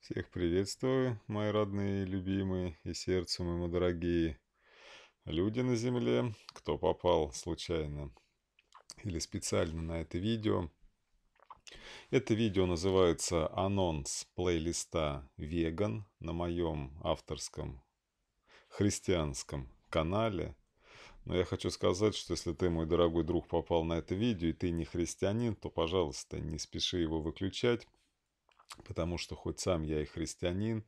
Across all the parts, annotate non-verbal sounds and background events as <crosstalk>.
Всех приветствую, мои родные любимые, и сердцу моему дорогие. Люди на земле, кто попал случайно или специально на это видео. Это видео называется «Анонс плейлиста «Веган» на моем авторском христианском канале. Но я хочу сказать, что если ты, мой дорогой друг, попал на это видео и ты не христианин, то, пожалуйста, не спеши его выключать потому что хоть сам я и христианин,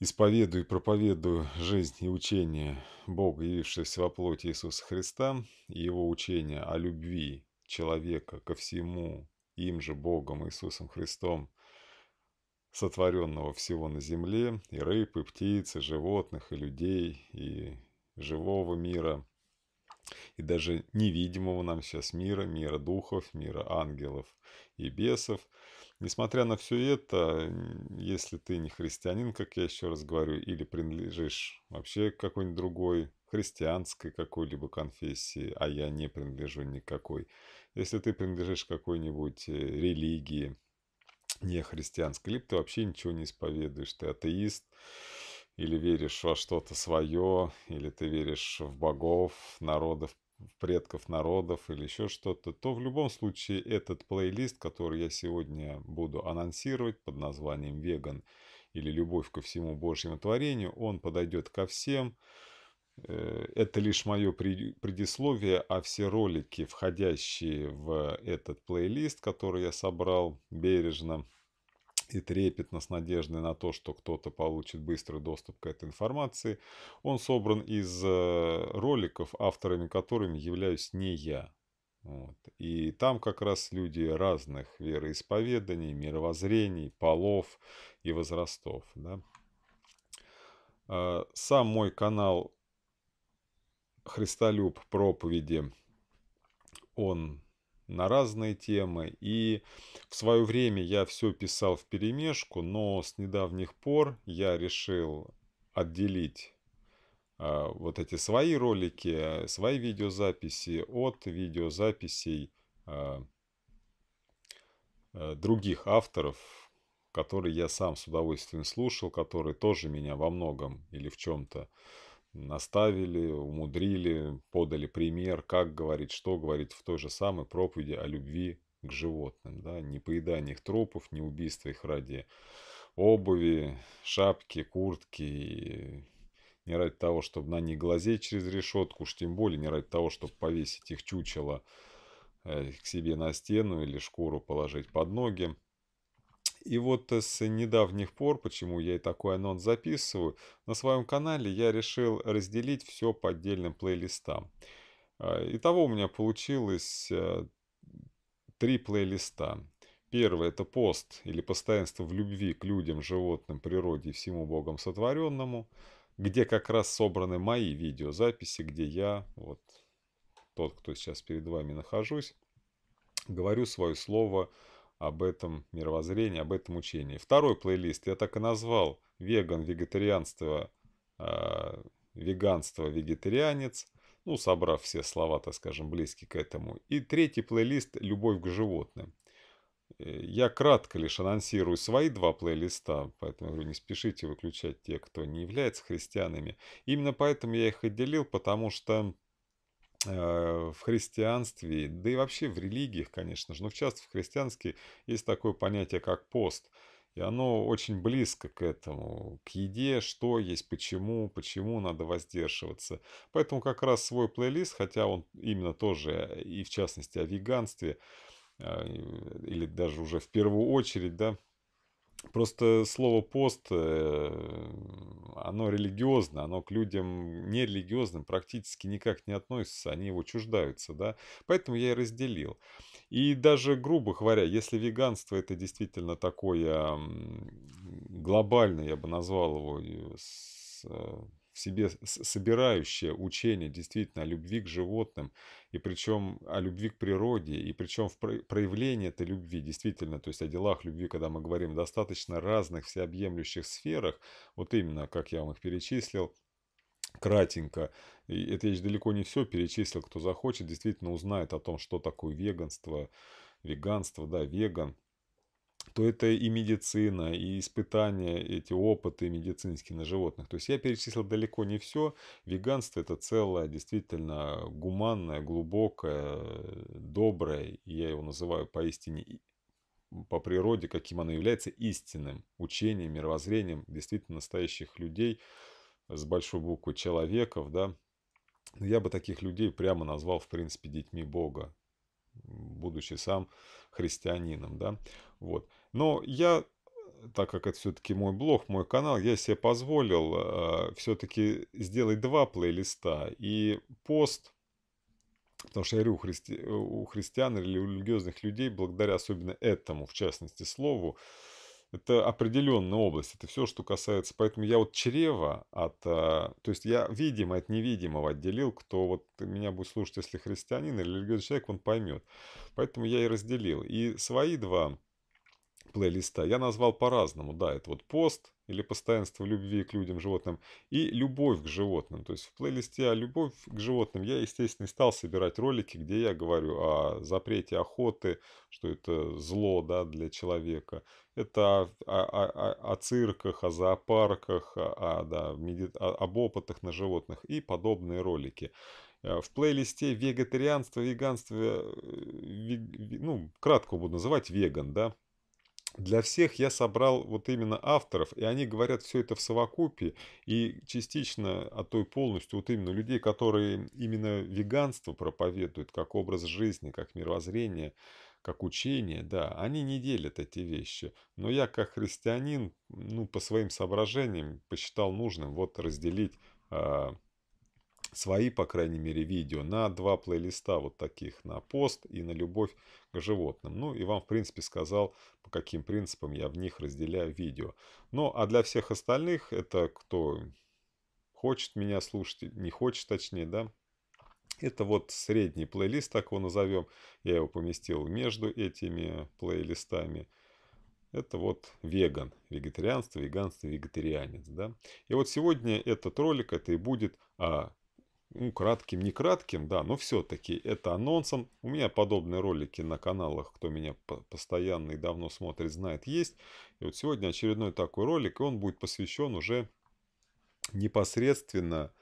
исповедую и проповедую жизнь и учение Бога, явившегося во плоти Иисуса Христа, и его учение о любви человека ко всему им же Богом Иисусом Христом, сотворенного всего на земле, и рыб, и птиц, и животных, и людей, и живого мира, и даже невидимого нам сейчас мира, мира духов, мира ангелов и бесов – Несмотря на все это, если ты не христианин, как я еще раз говорю, или принадлежишь вообще какой-нибудь другой христианской какой-либо конфессии, а я не принадлежу никакой. Если ты принадлежишь какой-нибудь э, религии не христианской, либо ты вообще ничего не исповедуешь, ты атеист, или веришь во что-то свое, или ты веришь в богов, народов предков народов или еще что-то, то в любом случае этот плейлист, который я сегодня буду анонсировать под названием «Веган» или «Любовь ко всему Божьему творению», он подойдет ко всем. Э, это лишь мое предисловие, а все ролики, входящие в этот плейлист, который я собрал бережно, и трепетно с надеждой на то, что кто-то получит быстрый доступ к этой информации, он собран из э, роликов, авторами которыми являюсь не я. Вот. И там как раз люди разных вероисповеданий, мировоззрений, полов и возрастов. Да? Э, сам мой канал «Христолюб проповеди», он на разные темы. И в свое время я все писал в перемешку, но с недавних пор я решил отделить э, вот эти свои ролики, свои видеозаписи от видеозаписей а, э, других авторов, которые я сам с удовольствием слушал, которые тоже меня во многом или в чем-то э, наставили, умудрили, подали пример, как говорить, что говорить в той же самой проповеди о любви к животным. Да? Не поедание их трупов, не убийство их ради обуви, шапки, куртки, не ради того, чтобы на них глазеть через решетку, уж тем более не ради того, чтобы повесить их чучело э, к себе на стену или шкуру положить под ноги. И вот э, с недавних пор, почему я и такой анонс записываю, на своем канале я решил разделить все по отдельным плейлистам. А, итого у меня получилось э, три плейлиста. Первый это пост или постоянство в любви к людям, животным, природе и всему Богом сотворенному, где как раз собраны мои видеозаписи, где я, вот тот, кто сейчас перед вами нахожусь, говорю свое слово – об этом мировоззрении, об этом учении. Второй плейлист я так и назвал «Веган, вегетарианство, э, веганство, вегетарианец», ну, собрав все слова, так скажем, близкие к этому. И третий плейлист «Любовь к животным». Э, я кратко лишь анонсирую свои два плейлиста, поэтому говорю, не спешите выключать те, кто не является христианами. Именно поэтому я их отделил, потому что Э, в христианстве, да и вообще в религиях, конечно же, но в частности в христианстве есть такое понятие, как пост. И оно очень близко к этому, к еде, что есть, почему, почему надо воздерживаться. Поэтому как раз свой плейлист, хотя он именно тоже э, и в частности о веганстве, э, или даже уже в первую очередь, да, Просто слово пост, э, оно религиозно, оно к людям нерелигиозным практически никак не относится, они его чуждаются, да, поэтому я и разделил. И даже, грубо говоря, если веганство это действительно такое глобальное, я бы назвал его э, с э, себе собирающее учение действительно о любви к животным, и причем о любви к природе, и причем в проявлении этой любви, действительно, то есть о делах любви, когда мы говорим, достаточно разных всеобъемлющих сферах, вот именно, как я вам их перечислил, кратенько. И это я еще далеко не все перечислил. Кто захочет, действительно узнает о том, что такое веганство, веганство, да, веган – то это и медицина, и испытания, эти опыты медицинские на животных. То есть я перечислил далеко не все. Веганство это целое, действительно гуманное, глубокое, доброе. Я его называю поистине по природе, каким оно является, истинным учением, мировоззрением действительно настоящих людей с большой буквы человеков, да. Я бы таких людей прямо назвал, в принципе, детьми Бога будучи сам христианином, да, вот. Но я, э, так как это все-таки мой блог, мой канал, я себе позволил э, все-таки сделать два плейлиста. И пост, потому что я говорю, у, христи... Э, у христиан или у религиозных людей, благодаря особенно этому, в частности, слову, это определенная область, это все, что касается. Поэтому я вот чрево от, э, то есть я видимо от невидимого отделил, кто вот меня будет слушать, если христианин или религиозный человек, он поймет. Поэтому я и разделил. И свои два плейлиста я назвал по-разному. Да, это вот пост или постоянство любви к людям, животным и любовь к животным. То есть в плейлисте о любовь к животным я, естественно, и стал собирать ролики, где я говорю о запрете охоты, что это зло да, для человека. Это о, о, о, о цирках, о зоопарках, о, да, меди... об опытах на животных и подобные ролики. Э, в плейлисте вегетарианство, веганство, э, вег... ну, кратко буду называть веган, да, для всех я собрал вот именно авторов, и они говорят все это в совокупе и частично, а то и полностью, вот именно людей, которые именно веганство проповедуют, как образ жизни, как мировоззрение, как учение, да, они не делят эти вещи. Но я, как христианин, ну, по своим соображениям посчитал нужным вот разделить э, свои, по крайней мере, видео на два плейлиста вот таких, на пост и на любовь к животным. Ну и вам, в принципе, сказал, по каким принципам я в них разделяю видео. Ну а для всех остальных, это кто хочет меня слушать, не хочет точнее, да, это вот средний плейлист, так его назовем. Я его поместил между этими плейлистами. Это вот веган, вегетарианство, веганство, вегетарианец, да. И вот сегодня этот ролик, это и будет о ну, кратким, не кратким, да, но все-таки это анонсом. У меня подобные ролики на каналах, кто меня постоянно и давно смотрит, знает, есть. И вот сегодня очередной такой ролик, и он будет посвящен уже непосредственно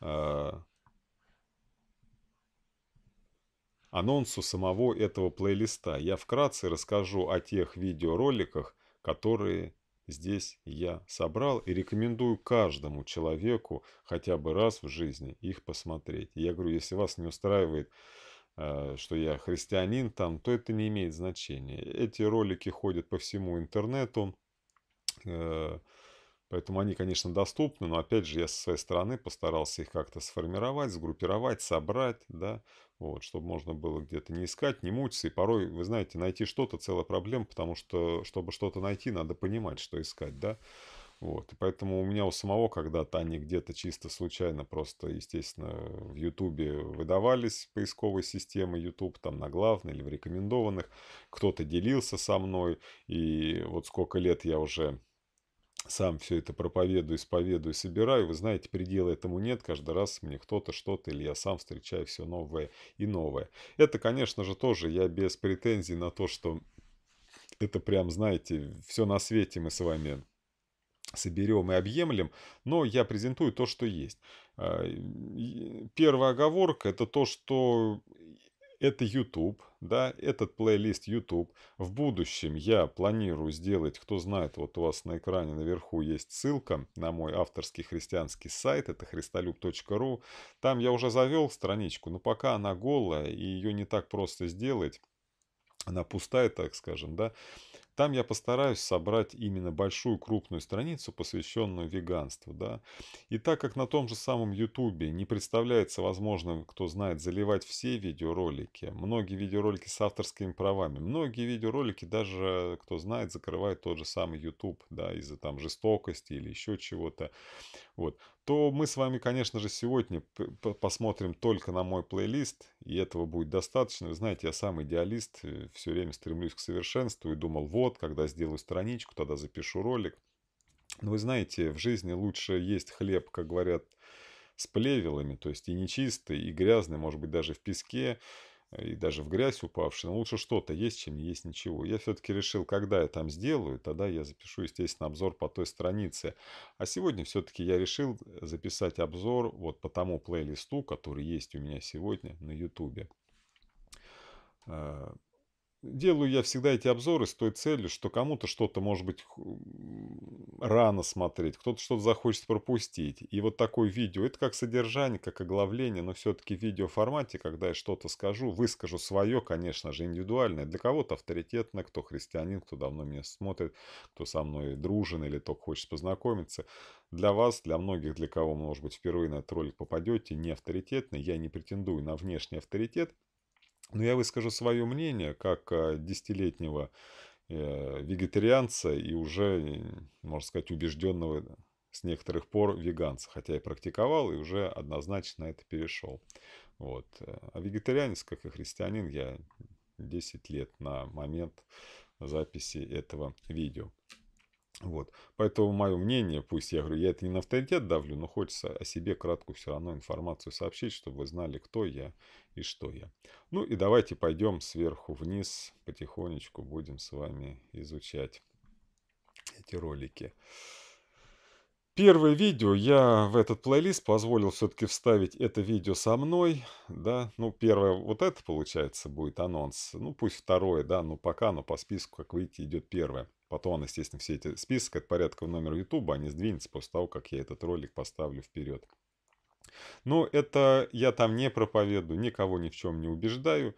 э, анонсу самого этого плейлиста. Я вкратце расскажу о тех видеороликах, которые здесь я собрал и рекомендую каждому человеку хотя бы раз в жизни их посмотреть. я говорю, если вас не устраивает, э, что я христианин там, то это не имеет значения. Эти ролики ходят по всему интернету э, Поэтому они, конечно, доступны, но опять же я со своей стороны постарался их как-то сформировать, сгруппировать, собрать, да, вот, чтобы можно было где-то не искать, не мучиться. И порой, вы знаете, найти что-то целая проблема, потому что, чтобы что-то найти, надо понимать, что искать, да. Вот, и поэтому у меня у самого когда-то они где-то чисто случайно просто, естественно, в Ютубе выдавались поисковой системы YouTube, там на главной или в рекомендованных. Кто-то делился со мной, и вот сколько лет я уже сам все это проповедую, исповедую, собираю. Вы знаете, предела этому нет. Каждый раз мне кто-то что-то или я сам встречаю все новое и новое. Это, конечно же, тоже я без претензий на то, что это прям, знаете, все на свете мы с вами соберем и объемлем, но я презентую то, что есть. А, первая оговорка – это то, что это YouTube, да, этот плейлист YouTube. В будущем я планирую сделать, кто знает, вот у вас на экране наверху есть ссылка на мой авторский христианский сайт, это христолюб.ру. Там я уже завел страничку, но пока она голая и ее не так просто сделать, она пустая, так скажем, да, там я постараюсь собрать именно большую крупную страницу, посвященную веганству. Да? И так как на том же самом YouTube не представляется возможным, кто знает, заливать все видеоролики, многие видеоролики с авторскими правами, многие видеоролики даже, кто знает, закрывает тот же самый YouTube, да, из-за там жестокости или еще чего-то. Вот то мы с вами, конечно же, сегодня посмотрим только на мой плейлист, и этого будет достаточно. Вы знаете, я сам идеалист, э, все время стремлюсь к совершенству и думал, вот, когда сделаю страничку, тогда запишу ролик. Но вы знаете, в жизни лучше есть хлеб, как говорят, с плевелами, то есть и нечистый, и грязный, может быть, даже в песке, и даже в грязь упавший, но лучше что-то есть, чем не есть ничего. Я все-таки решил, когда я там сделаю, тогда я запишу, естественно, обзор по той странице. А сегодня все-таки я решил э, записать обзор вот по тому плейлисту, который есть у меня сегодня на YouTube. Делаю я всегда эти обзоры с той целью, что кому-то что-то, может быть, рано смотреть, кто-то что-то захочет пропустить. И вот такое видео, это как содержание, как оглавление, но все-таки в видеоформате, когда я что-то скажу, выскажу свое, конечно же, индивидуальное. Для кого-то авторитетное, кто христианин, кто давно меня смотрит, кто со мной дружен или только хочет познакомиться. Для вас, для многих, для кого, может быть, впервые на этот ролик попадете, не авторитетный, я не претендую на внешний авторитет, но ну, я выскажу свое мнение, как э, десятилетнего э, вегетарианца и уже, можно сказать, убежденного с некоторых пор веганца, хотя и практиковал, и уже однозначно это перешел. Вот. А вегетарианец, как и христианин, я 10 лет на момент записи этого видео. Вот. Поэтому мое мнение, пусть я говорю, я это не на авторитет давлю, но хочется о себе краткую все равно информацию сообщить, чтобы вы знали, кто я и что я. Ну и давайте пойдем сверху вниз, потихонечку будем с вами изучать эти ролики. Первое видео я в этот плейлист позволил все-таки вставить это видео со мной, да, ну первое вот это получается будет анонс, ну пусть второе, да, ну пока, но по списку, как видите, идет первое. Потом, естественно, все эти списки от порядка номер ютуба, они сдвинутся после того, как я этот ролик поставлю вперед. Но ну, это я там не проповедую, никого ни в чем не убеждаю.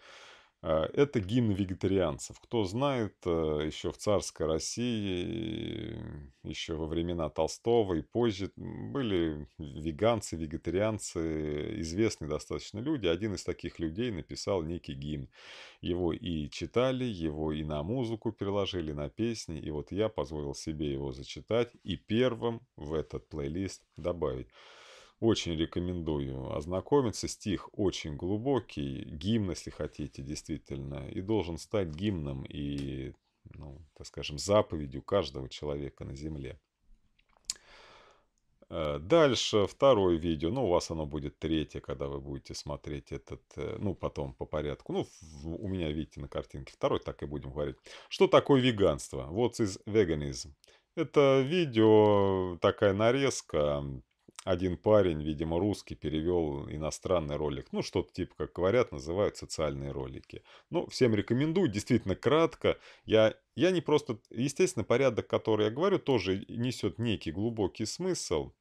А, это гимн вегетарианцев. Кто знает, э, еще в царской России, еще во времена Толстого и позже были веганцы, вегетарианцы, известные достаточно люди. Один из таких людей написал некий гимн. Его и читали, его и на музыку переложили, на песни. И вот я позволил себе его зачитать и первым в этот плейлист добавить. Очень рекомендую ознакомиться. Стих очень глубокий, гимн, если хотите, действительно. И должен стать гимном и, ну, так скажем, заповедью каждого человека на земле. Э, дальше второе видео, ну у вас оно будет третье, когда вы будете смотреть этот, э, ну потом по порядку. Ну у меня, видите, на картинке второй, так и будем говорить. Что такое веганство? Вот из veganism. Это видео, такая нарезка, один парень, видимо, русский, перевел иностранный ролик. Ну, что-то типа, как говорят, называют социальные ролики. Ну, всем рекомендую, действительно кратко. Я, я не просто... Естественно, порядок, который я говорю, тоже несет некий глубокий смысл.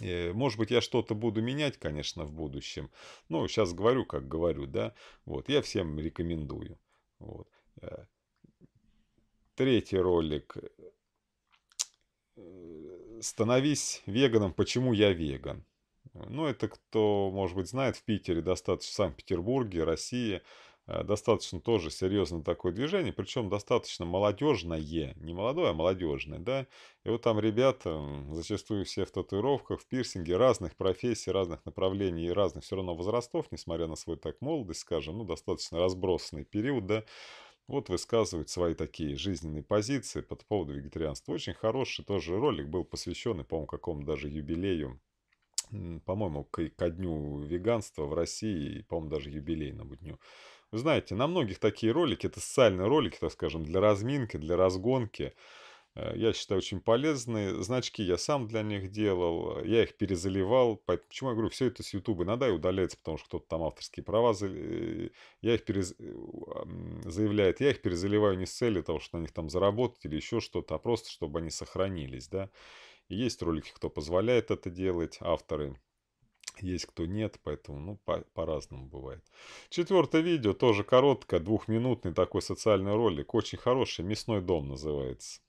Э, может быть, я что-то буду менять, конечно, в будущем. Ну, сейчас говорю, как говорю, да. Вот, я всем рекомендую. Вот. Э, третий ролик э, «Становись веганом, почему я веган». Ну, это кто, может быть, знает, в Питере достаточно, в Санкт-Петербурге, России э, достаточно тоже серьезно такое движение, причем достаточно молодежное, не молодое, а молодежное, да. И вот там ребята, зачастую все в татуировках, в пирсинге, разных профессий, разных направлений и разных все равно возрастов, несмотря на свой так молодость, скажем, ну, достаточно разбросанный период, да, вот высказывают свои такие жизненные позиции под поводу вегетарианства. Очень хороший тоже ролик был посвящен, по-моему, какому даже юбилею, по-моему, к, ко дню веганства в России, по-моему, даже юбилейному дню. Вы знаете, на многих такие ролики, это социальные ролики, так скажем, для разминки, для разгонки, Э, я считаю, очень полезные. Значки я сам для них делал, я их перезаливал. Почему я говорю, все это с Ютуба иногда и удаляется, потому что кто-то там авторские права я их перез... Э, заявляет. Я их перезаливаю не с целью того, что на них там заработать или еще что-то, а просто, чтобы они сохранились, да. есть ролики, кто позволяет это делать, авторы. Есть кто нет, поэтому ну, по- по-разному бывает. Четвертое видео, тоже короткое, двухминутный такой социальный ролик. Очень хороший, мясной дом называется.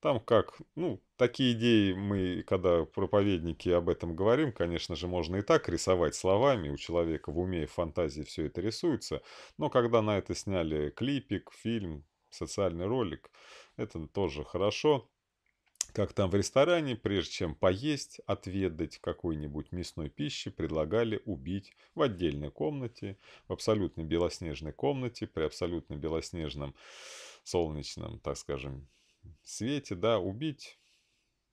Там как, ну, такие идеи мы, когда проповедники об этом говорим, конечно же, можно и так рисовать словами, у человека в уме и фантазии все это рисуется, но когда на это сняли клипик, фильм, социальный ролик, это тоже хорошо. Как там в ресторане, прежде чем поесть, отведать какой-нибудь мясной пищи, предлагали убить в отдельной комнате, в абсолютно белоснежной комнате, при абсолютно белоснежном солнечном, так скажем, свете, да, убить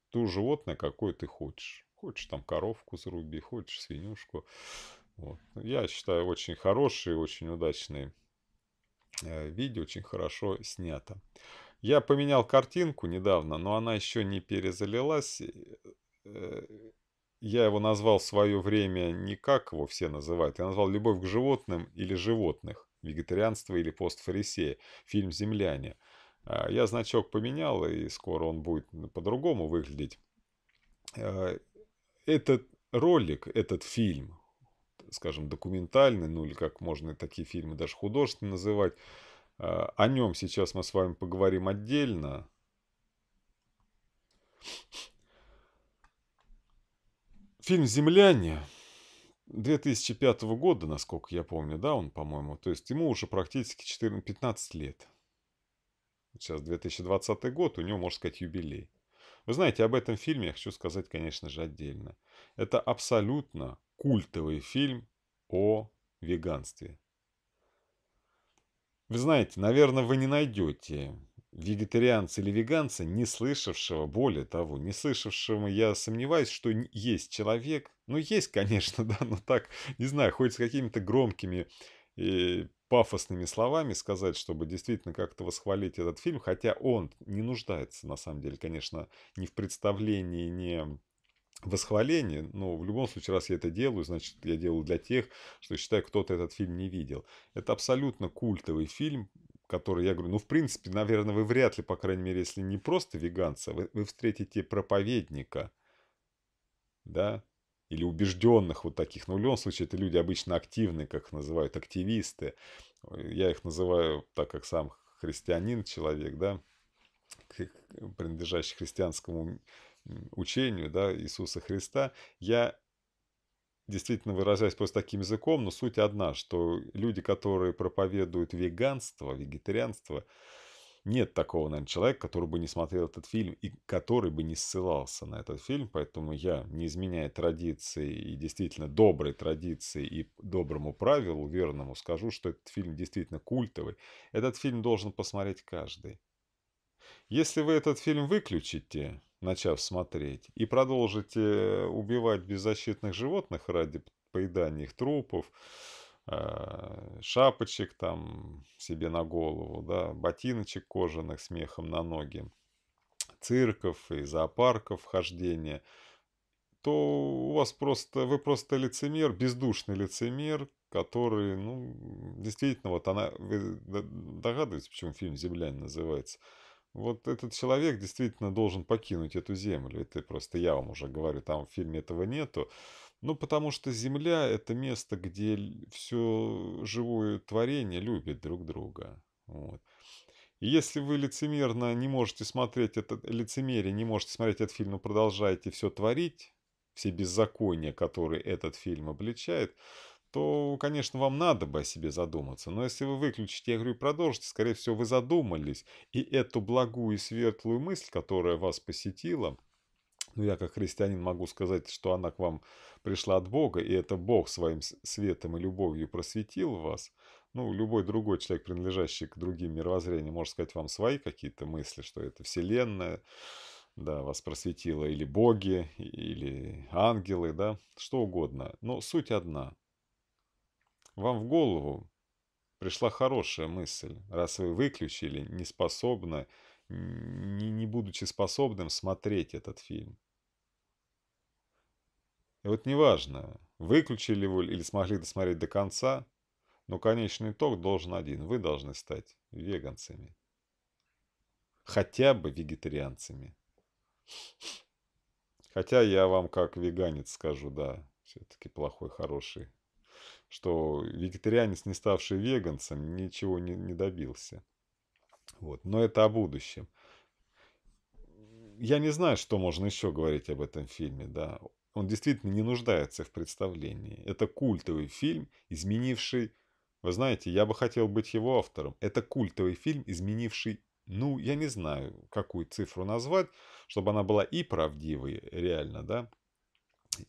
ту животное, какое ты хочешь. Хочешь там коровку заруби, хочешь свинюшку. Вот. Ну, я считаю, очень хорошие, очень удачные э, видео, очень хорошо снято. Я поменял картинку недавно, но она еще не перезалилась. Э, я его назвал в свое время не как его все называют. Я назвал «Любовь к животным» или «Животных», «Вегетарианство» или постфарисея. фильм «Земляне». А, я значок поменял, и скоро он будет по-другому выглядеть. А, этот ролик, этот фильм, скажем, документальный, ну или как можно такие фильмы даже художественные называть, а, о нем сейчас мы с вами поговорим отдельно. Фильм «Земляне» 2005 года, насколько я помню, да, он, по-моему, то есть ему уже практически 14, 15 лет. Сейчас 2020 год, у него, можно сказать, юбилей. Вы знаете, об этом фильме я хочу сказать, конечно же, отдельно. Это абсолютно культовый фильм о веганстве. Вы знаете, наверное, вы не найдете вегетарианца или веганца, не слышавшего, более того, не слышавшего, я сомневаюсь, что есть человек, ну есть, конечно, <laughs> да, но так, не знаю, хоть с какими-то громкими э, пафосными словами сказать, чтобы действительно как-то восхвалить этот фильм, хотя он не нуждается, на самом деле, конечно, ни в представлении, ни в восхвалении. но в любом случае, раз я это делаю, значит, я делаю для тех, что, считаю, кто-то этот фильм не видел. Это абсолютно культовый фильм, который, я говорю, ну, в принципе, наверное, вы вряд ли, по крайней мере, если не просто веганца, вы, вы встретите проповедника, да, или убежденных вот таких. Но в любом случае это люди обычно активные, как их называют, активисты. Я их называю, так как сам христианин человек, да, принадлежащий христианскому учению да, Иисуса Христа, я действительно выражаясь просто таким языком, но суть одна, что люди, которые проповедуют веганство, вегетарианство, нет такого, наверное, человека, который бы не смотрел этот фильм и который бы не ссылался на этот фильм. Поэтому я, не изменяя традиции и действительно доброй традиции и доброму правилу, верному, скажу, что этот фильм действительно культовый. Этот фильм должен посмотреть каждый. Если вы этот фильм выключите, начав смотреть, и продолжите э, убивать беззащитных животных ради поедания их трупов, Э, шапочек там себе на голову, да, ботиночек кожаных с мехом на ноги, цирков и зоопарков хождения, то у вас просто, вы просто лицемер, бездушный лицемер, который, ну, действительно, вот она, вы догадываетесь, почему фильм «Землянь» называется? Вот этот человек действительно должен покинуть эту землю. Это просто я вам уже говорю, там в фильме этого нету. Ну, потому что Земля — это место, где все живое творение любит друг друга. Вот. И если вы лицемерно не можете смотреть этот лицемерие, не можете смотреть этот фильм, но продолжаете все творить, все беззакония, которые этот фильм обличает, то, конечно, вам надо бы о себе задуматься. Но если вы выключите, я говорю, продолжите, скорее всего, вы задумались, и эту благую и светлую мысль, которая вас посетила — ну, я как христианин могу сказать, что она к вам пришла от Бога, и это Бог своим светом и любовью просветил вас. Ну, любой другой человек, принадлежащий к другим мировоззрениям, может сказать вам свои какие-то мысли, что это Вселенная, да, вас просветила или боги, или ангелы, да, что угодно. Но суть одна. Вам в голову пришла хорошая мысль, раз вы выключили, не способны, не, не будучи способным смотреть этот фильм. И вот неважно, выключили вы или смогли досмотреть до конца, но конечный итог должен один. Вы должны стать веганцами. Хотя бы вегетарианцами. Хотя я вам как веганец скажу, да, все-таки плохой, хороший. Что вегетарианец, не ставший веганцем, ничего не, не добился. Вот. Но это о будущем я не знаю, что можно еще говорить об этом фильме, да. Он действительно не нуждается в представлении. Это культовый фильм, изменивший... Вы знаете, я бы хотел быть его автором. Это культовый фильм, изменивший ну, я не знаю, какую цифру назвать, чтобы она была и правдивой, реально, да,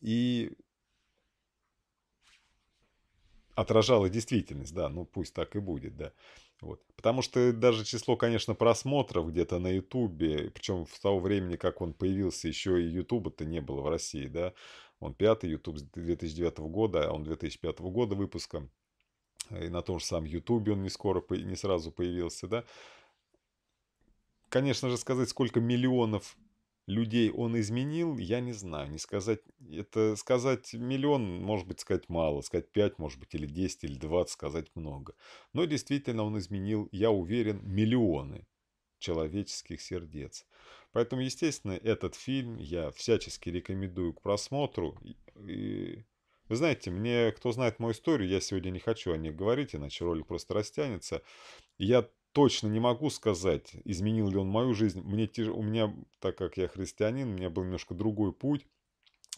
и отражала действительность, да, ну пусть так и будет, да. Вот. Потому что даже число, конечно, просмотров где-то на Ютубе, причем в того времени, как он появился, еще и Ютуба-то не было в России, да. Он пятый, Ютуб 2009 года, а он 2005 года выпуска. И на том же самом Ютубе он не скоро, не сразу появился, да. Конечно же, сказать, сколько миллионов людей он изменил, я не знаю, не сказать, это сказать миллион, может быть, сказать мало, сказать 5, может быть, или 10, или 20, сказать много. Но действительно он изменил, я уверен, миллионы человеческих сердец. Поэтому, естественно, этот фильм я всячески рекомендую к просмотру. И, вы знаете, мне, кто знает мою историю, я сегодня не хочу о ней говорить, иначе ролик просто растянется. Я точно не могу сказать, изменил ли он мою жизнь. Мне тяж... У меня, так как я христианин, у меня был немножко другой путь.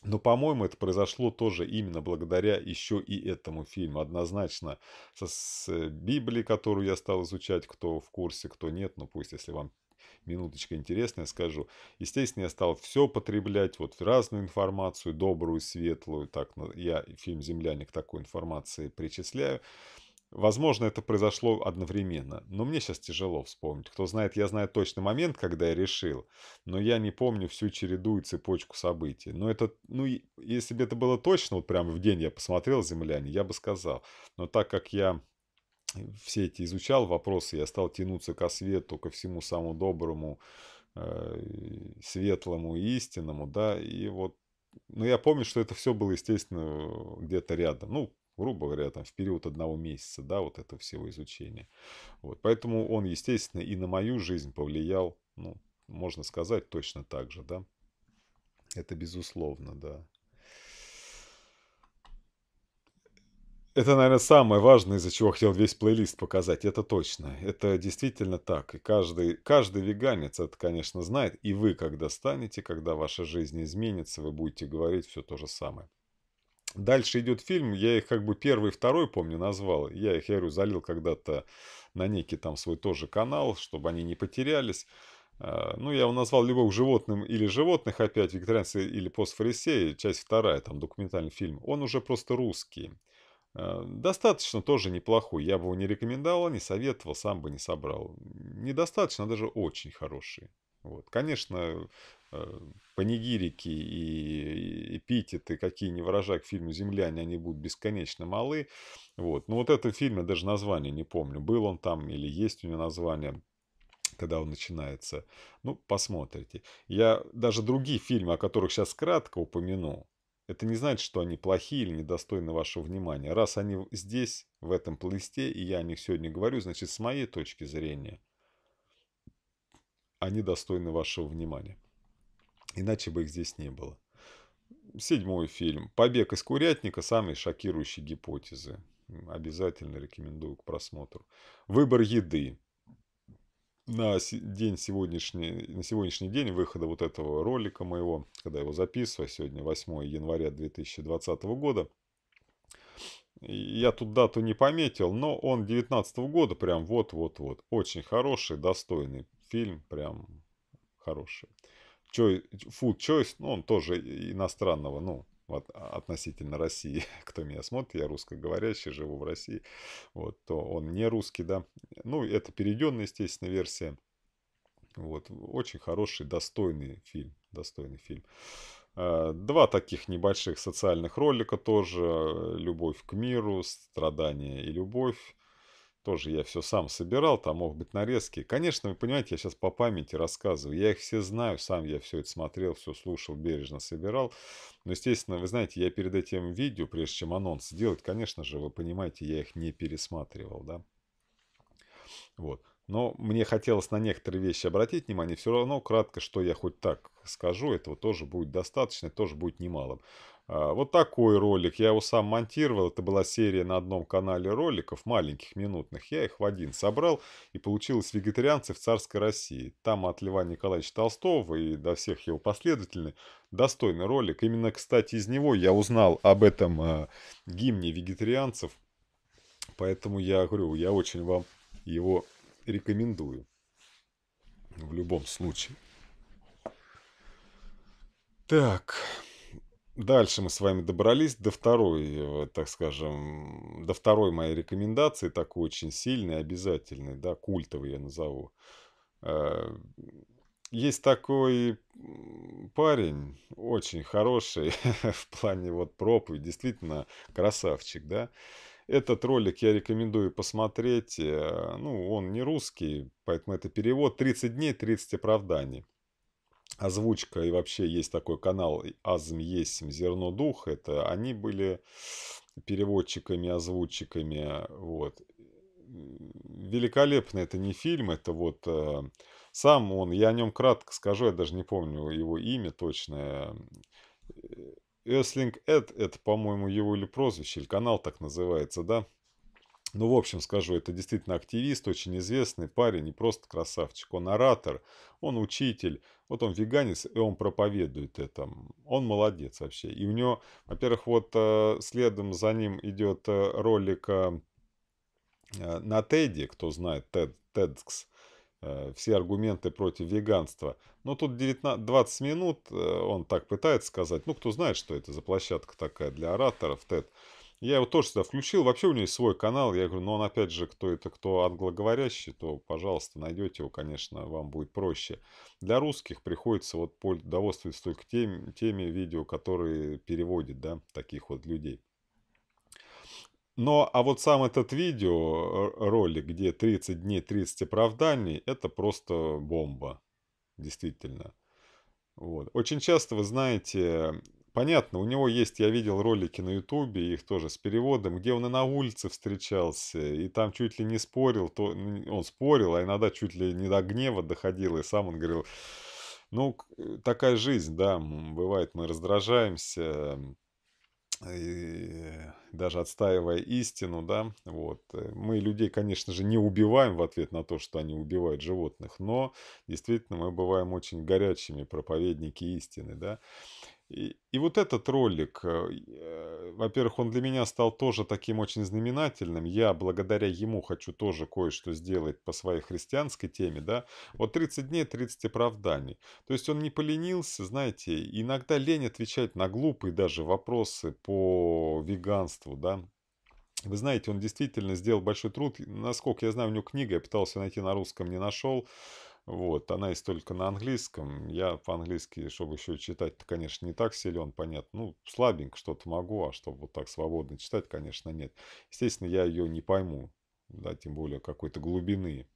Но, по-моему, это произошло тоже именно благодаря еще и этому фильму. Однозначно, со, с э, Библии, которую я стал изучать, кто в курсе, кто нет, ну пусть, если вам минуточка интересная, скажу. Естественно, я стал все потреблять, вот разную информацию, добрую, светлую. Так, ну, я фильм «Земляник» такой информации причисляю. Возможно, это произошло одновременно, но мне сейчас тяжело вспомнить. Кто знает, я знаю точный момент, когда я решил, но я не помню всю череду и цепочку событий. Но это, ну, если бы это было точно, вот прямо в день я посмотрел «Земляне», я бы сказал. Но так как я все эти изучал вопросы, я стал тянуться ко свету, ко всему самому доброму, э, светлому и истинному, да, и вот, ну, я помню, что это все было, естественно, где-то рядом, ну, грубо говоря, там, в период одного месяца, да, вот этого всего изучения. Вот, поэтому он, естественно, и на мою жизнь повлиял, ну, можно сказать, точно так же, да. Это безусловно, да. Это, наверное, самое важное, из-за чего хотел весь плейлист показать. Это точно. Это действительно так. И каждый, каждый веганец это, конечно, знает. И вы, когда станете, когда ваша жизнь изменится, вы будете говорить все то же самое. Дальше идет фильм, я их как бы первый, второй, помню, назвал. Я их, я говорю, залил когда-то на некий там свой тоже канал, чтобы они не потерялись. А, ну, я его назвал либо к животным» или «Животных» опять, Викторианцы или «Постфарисеи», часть вторая, там документальный фильм. Он уже просто русский. А, достаточно тоже неплохой. Я бы его не рекомендовал, не советовал, сам бы не собрал. Недостаточно, а даже очень хороший. Вот. Конечно, Э, панигирики и эпитеты, какие не выражая к фильму «Земляне», они будут бесконечно малы. Вот. Но вот этот фильм, я даже название не помню, был он там или есть у него название, когда он начинается. Ну, посмотрите. Я даже другие фильмы, о которых сейчас кратко упомяну, это не значит, что они плохие или недостойны вашего внимания. Раз они здесь, в этом плейлисте, и я о них сегодня говорю, значит, с моей точки зрения, они достойны вашего внимания. Иначе бы их здесь не было. Седьмой фильм. «Побег из курятника. Самые шокирующие гипотезы». Обязательно рекомендую к просмотру. «Выбор еды». На день сегодняшний, на сегодняшний день выхода вот этого ролика моего, когда я его записываю, сегодня 8 января 2020 года, я тут дату не пометил, но он 19 года, прям вот-вот-вот. Очень хороший, достойный фильм, прям хороший. Food Choice, ну, он тоже иностранного, ну, вот, а, относительно России, <laughs> кто меня смотрит, я русскоговорящий, живу в России, вот, то он не русский, да. Ну, это переведенная, естественно, версия. Вот, очень хороший, достойный фильм, достойный фильм. А, два таких небольших социальных ролика тоже. Любовь к миру, страдания и любовь. Тоже я все сам собирал, там мог быть нарезки. Конечно, вы понимаете, я сейчас по памяти рассказываю. Я их все знаю, сам я все это смотрел, все слушал, бережно собирал. Но, естественно, вы знаете, я перед этим видео, прежде чем анонс делать, конечно же, вы понимаете, я их не пересматривал, да. Вот. Но мне хотелось на некоторые вещи обратить внимание. Все равно кратко, что я хоть так скажу, этого тоже будет достаточно, тоже будет немалым. А, вот такой ролик, я его сам монтировал, это была серия на одном канале роликов, маленьких, минутных, я их в один собрал, и получилось «Вегетарианцы в царской России». Там от Льва Николаевича Толстого и до всех его последовательных достойный ролик. Именно, кстати, из него я узнал об этом э, гимне вегетарианцев, поэтому я говорю, я очень вам его рекомендую в любом случае. Так... Дальше мы с вами добрались до второй, э, так скажем, до второй моей рекомендации, такой очень сильной, обязательной, да, культовой я назову. Э, есть такой парень, очень хороший <laughs> в плане вот проповедь, действительно красавчик, да. Этот ролик я рекомендую посмотреть, э, ну, он не русский, поэтому это перевод «30 дней, 30 оправданий» озвучка и вообще есть такой канал «Азм есим зерно дух». Это они были переводчиками, озвучиками. Вот. Великолепно, это не фильм, это вот э, сам он, я о нем кратко скажу, я даже не помню его имя точное. Э, Эслинг Эд, это, по-моему, его или прозвище, или канал так называется, да? Ну, в общем, скажу, это действительно активист, очень известный парень, не просто красавчик. Он оратор, он учитель, вот он веганец, и он проповедует это. Он молодец вообще. И у него, во-первых, вот э, следом за ним идет э, ролик э, на Теди, кто знает, TED, TEDx, все аргументы против веганства. Но тут 19, 20 минут он так пытается сказать. Ну, кто знает, что это за площадка такая для ораторов, TED. Я его тоже сюда включил. Вообще у него есть свой канал. Я говорю, ну он опять же, кто это, кто англоговорящий, то, пожалуйста, найдете его, конечно, вам будет проще. Для русских приходится вот довольствоваться только теми, теми видео, которые переводят, да, таких вот людей. Но, а вот сам этот видео, э, ролик, где 30 дней, 30 оправданий, это просто бомба. Действительно. Вот. Очень часто, вы знаете, Понятно, у него есть, я видел ролики на ютубе, их тоже с переводом, где он и на улице встречался, и там чуть ли не спорил, то он спорил, а иногда чуть ли не до гнева доходил, и сам он говорил, ну, э, такая жизнь, да, бывает, мы раздражаемся, и даже отстаивая истину, да, вот. Э, мы людей, конечно же, не убиваем в ответ на то, что они убивают животных, но действительно мы бываем очень горячими проповедники истины, да. И, и вот этот ролик, э, э, во-первых, он для меня стал тоже таким очень знаменательным. Я благодаря ему хочу тоже кое-что сделать по своей христианской теме, да. Вот 30 дней, 30 оправданий. То есть он не поленился, знаете, иногда лень отвечать на глупые даже вопросы по веганству, да. Вы знаете, он действительно сделал большой труд. Насколько я знаю, у него книга, я пытался найти на русском, не нашел. Вот, она есть только на английском. Я по-английски, чтобы еще читать-то, конечно, не так силен, понятно. Ну, слабенько что-то могу, а чтобы вот так свободно читать, конечно, нет. Естественно, я ее не пойму, да, тем более какой-то глубины.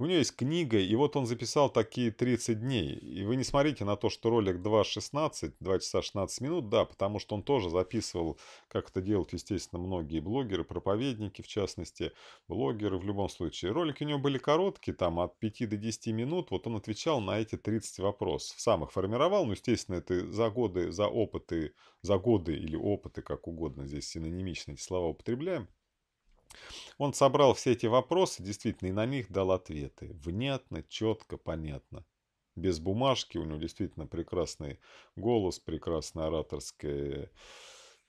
У него есть книга, и вот он записал такие 30 дней. И вы не смотрите на то, что ролик 2.16, 2 часа 16 минут, да, потому что он тоже записывал, как это делают, естественно, многие блогеры, проповедники, в частности, блогеры в любом случае. Ролики у него были короткие, там от 5 до 10 минут, вот он отвечал на эти 30 вопросов. Сам их формировал, но естественно, это за годы, за опыты, за годы или опыты, как угодно, здесь синонимичные эти слова употребляем. Он собрал все эти вопросы, действительно, и на них дал ответы. Внятно, четко, понятно. Без бумажки, у него действительно прекрасный голос, прекрасная ораторская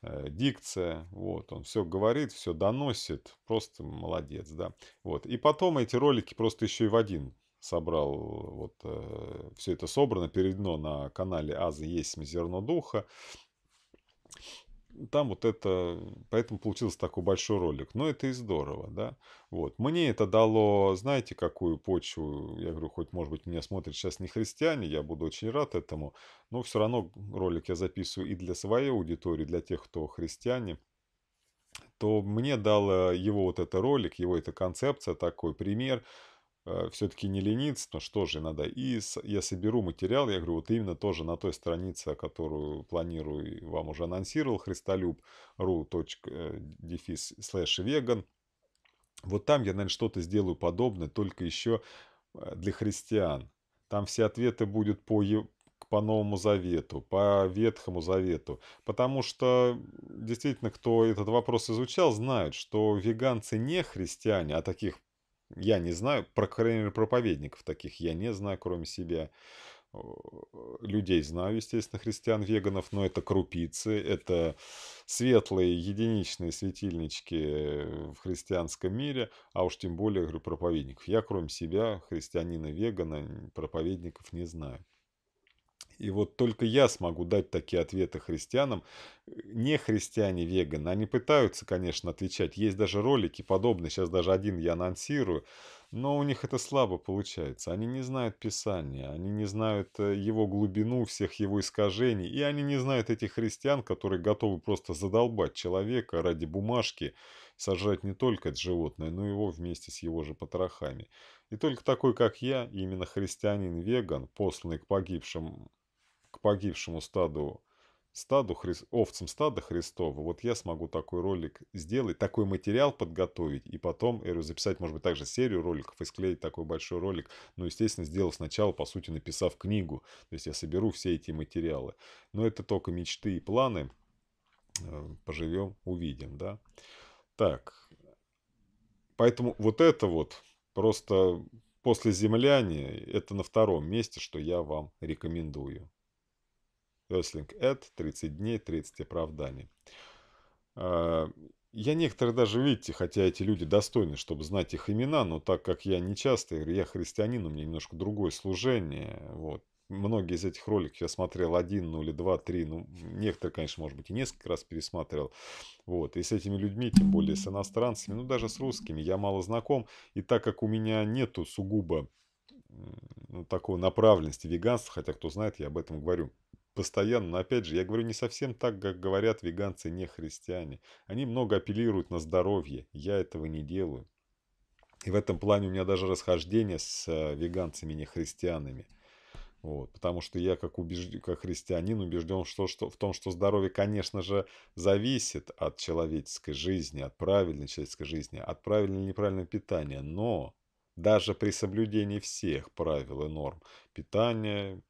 э, дикция. Вот, он все говорит, все доносит. Просто молодец, да. Вот. И потом эти ролики просто еще и в один собрал вот э, все это собрано, переведено на канале Аза есть зерно духа там вот это, поэтому получился такой большой ролик. Но это и здорово, да. Вот. Мне это дало, знаете, какую почву. Я говорю, хоть, может быть, меня смотрят сейчас не христиане, я буду очень рад этому. Но все равно ролик я записываю и для своей аудитории, для тех, кто христиане. То мне дал его вот этот ролик, его эта концепция, такой пример – Э, все-таки не лениться, но что же надо. И я соберу материал, я говорю, вот именно тоже на той странице, которую планирую, вам уже анонсировал, христолюб.ру. Э, дефис слэш веган Вот там я, наверное, что-то сделаю подобное, только еще э, для христиан. Там все ответы будут по, по Новому Завету, по Ветхому Завету. Потому что действительно, кто этот вопрос изучал, знает, что веганцы не христиане, а таких я не знаю, про проповедников таких я не знаю, кроме себя. Людей знаю, естественно, христиан-веганов, но это крупицы, это светлые единичные светильнички в христианском мире, а уж тем более, говорю, проповедников. Я, кроме себя, христианина-вегана, проповедников не знаю. И вот только я смогу дать такие ответы христианам, не христиане веганы, они пытаются, конечно, отвечать. Есть даже ролики подобные, сейчас даже один я анонсирую, но у них это слабо получается. Они не знают Писания, они не знают э, его глубину, всех его искажений, и они не знают этих христиан, которые готовы просто задолбать человека ради бумажки, сажать не только это животное, но и его вместе с его же потрохами. И только такой, как я, именно христианин-веган, посланный к погибшим к погибшему стаду стаду, Христ... овцам стада Христова, вот я смогу такой ролик сделать, такой материал подготовить, и потом говорю, записать, может быть, также серию роликов и склеить такой большой ролик. Ну, естественно, сделал сначала, по сути, написав книгу. То есть я соберу все эти материалы. Но это только мечты и планы. Э, поживем, увидим, да. Так. Поэтому вот это вот просто после земляне, это на втором месте, что я вам рекомендую. Wrestling Ad, 30 дней, 30 оправданий. А, я некоторые даже, видите, хотя эти люди достойны, чтобы знать их имена, но так как я не частый, я христианин, у меня немножко другое служение, вот. Многие из этих роликов я смотрел один, ну или два, три, ну, некоторые, конечно, может быть, и несколько раз пересматривал. Вот, и с этими людьми, тем более с иностранцами, ну, даже с русскими, я мало знаком. И так как у меня нету сугубо ну, такой направленности веганства, хотя, кто знает, я об этом говорю постоянно, но опять же, я говорю не совсем так, как говорят веганцы не христиане. Они много апеллируют на здоровье, я этого не делаю. И в этом плане у меня даже расхождение с э, веганцами не христианами. Вот, потому что я как, убежд... как христианин убежден что, что... в том, что здоровье, конечно же, зависит от человеческой жизни, от правильной человеческой жизни, от правильного и неправильного питания. Но даже при соблюдении всех правил и норм питания,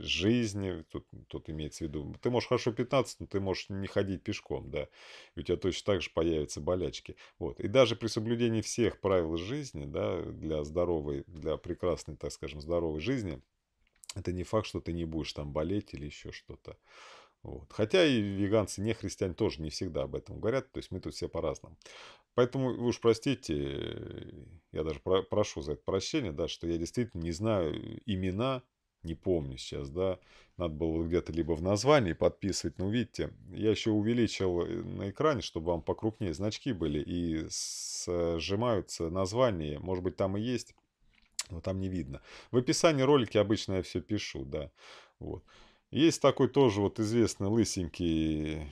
жизни, тут, тут имеется в виду, ты можешь хорошо питаться, но ты можешь не ходить пешком, да, и у тебя точно так же появятся болячки. Вот. И даже при соблюдении всех правил жизни, да, для здоровой, для прекрасной, так скажем, здоровой жизни, это не факт, что ты не будешь там болеть или еще что-то. Вот. Хотя и веганцы, не христиане тоже не всегда об этом говорят, то есть мы тут все по-разному. Поэтому вы уж простите, я даже про прошу за это прощение, да, что я действительно не знаю имена не помню сейчас, да, надо было где-то либо в названии подписывать, но видите, я еще увеличил э, на экране, чтобы вам покрупнее значки были, и сжимаются названия, может быть там и есть, но там не видно. В описании ролики обычно я все пишу, да, вот. Есть такой тоже вот известный лысенький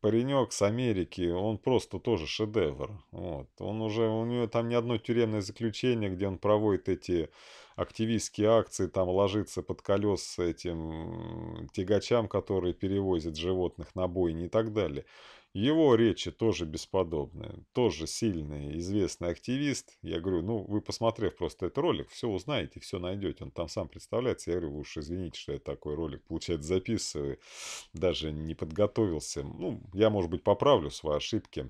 паренек с Америки, он просто тоже шедевр. Вот. Он уже, у него там ни одно тюремное заключение, где он проводит эти активистские акции, там ложится под колес с этим тягачам, которые перевозят животных на бойни и так далее. Его речи тоже бесподобные, тоже сильный, известный активист. Я говорю, ну, вы, посмотрев просто этот ролик, все узнаете, все найдете. Он там сам представляется. Я говорю, вы уж извините, что я такой ролик, получается, записываю. Даже не подготовился. Ну, я, может быть, поправлю свои ошибки.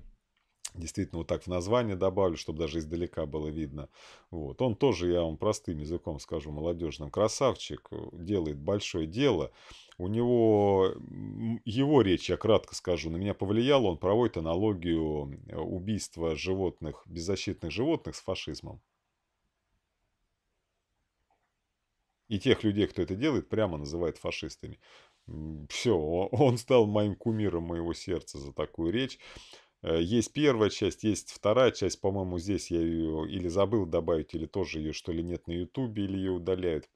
Действительно, вот так в название добавлю, чтобы даже издалека было видно. Вот. Он тоже, я вам простым языком скажу, молодежным красавчик, э, делает большое дело. У него, э, его речь, я кратко скажу, на меня повлияла. Он проводит аналогию э, убийства животных, беззащитных животных с фашизмом. И тех людей, кто это делает, прямо называет фашистами. Все, он стал моим кумиром моего сердца за такую речь. Э, есть первая часть, есть вторая часть, по-моему, здесь я ее или забыл добавить, или тоже ее что ли нет на ютубе, или ее удаляют.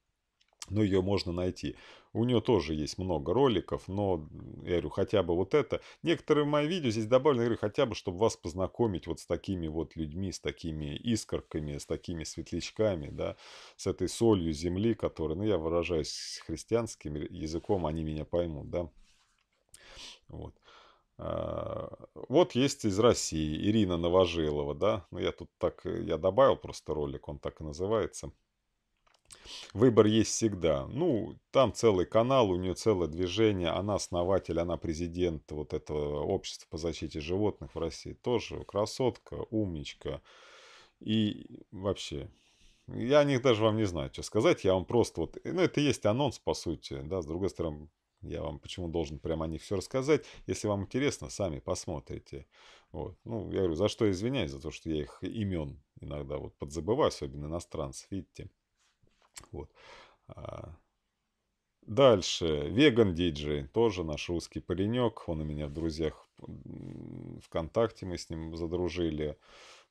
Но ее можно найти. У нее тоже есть много роликов, но, я говорю, хотя бы вот это. Некоторые мои видео здесь добавлены, я говорю, хотя бы, чтобы вас познакомить вот с такими вот людьми, с такими искорками, с такими светлячками, да, с этой солью земли, которая, ну, я выражаюсь христианским языком, они меня поймут, да. Вот. А, вот есть из России Ирина Новожилова, да, ну я тут так, э, я добавил просто ролик, он так и называется. Выбор есть всегда. Ну, там целый канал, у нее целое движение, она основатель, она президент вот этого общества по защите животных в России тоже, красотка, умничка и вообще я о них даже вам не знаю, что сказать. Я вам просто вот... Ну, это есть анонс, по сути, да, с другой стороны, я вам почему должен прямо о них все рассказать. Если вам интересно, сами посмотрите. Вот. Ну, я говорю, за что извиняюсь, за то, что я их имен иногда вот подзабываю, особенно иностранцев, видите. Вот. А, дальше. Веган диджей. Тоже наш русский паренек. Он у меня в друзьях ВКонтакте. Мы с ним задружили.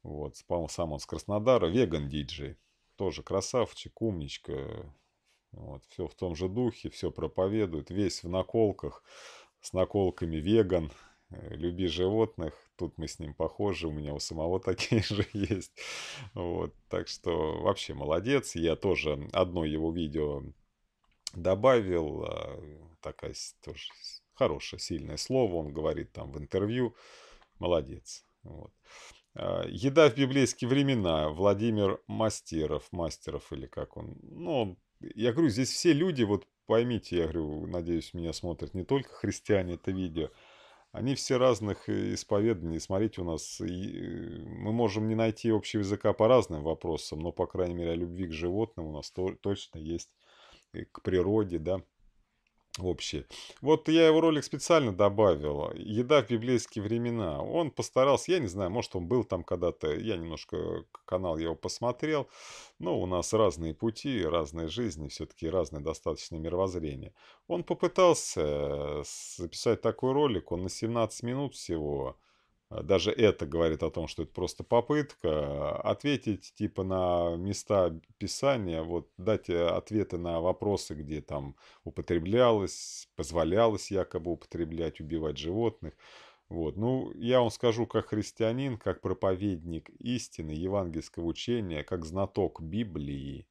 Вот. Сам он с Краснодара. Веган диджей. Тоже красавчик, умничка. Вот, все в том же духе, все проповедуют весь в наколках, с наколками веган, э, люби животных. Тут мы с ним похожи, у меня у самого <laughs> такие же есть. Вот, так что вообще молодец. Я тоже одно его видео добавил. А, такая тоже хорошее, сильное слово. Он говорит там в интервью. Молодец. Вот. А, Еда в библейские времена. Владимир Мастеров, Мастеров или как он, ну, он я говорю, здесь все люди, вот поймите, я говорю, надеюсь, меня смотрят не только христиане это видео, они все разных э, исповеданий. Смотрите, у нас э, мы можем не найти общего языка по разным вопросам, но, по крайней мере, о любви к животным у нас то, точно есть, э, к природе, да. Общее. Вот я его ролик специально добавил. Еда в библейские времена. Он постарался, я не знаю, может он был там когда-то, я немножко канал его посмотрел. Но у нас разные пути, разные жизни, все-таки разное достаточно мировоззрение. Он попытался э, записать такой ролик, он на 17 минут всего. А, даже это говорит о том, что это просто попытка ответить типа на места писания, вот дать э, ответы на вопросы, где там употреблялось, позволялось якобы употреблять, убивать животных. Вот. Ну, я вам скажу, как христианин, как проповедник истины, евангельского учения, как знаток Библии,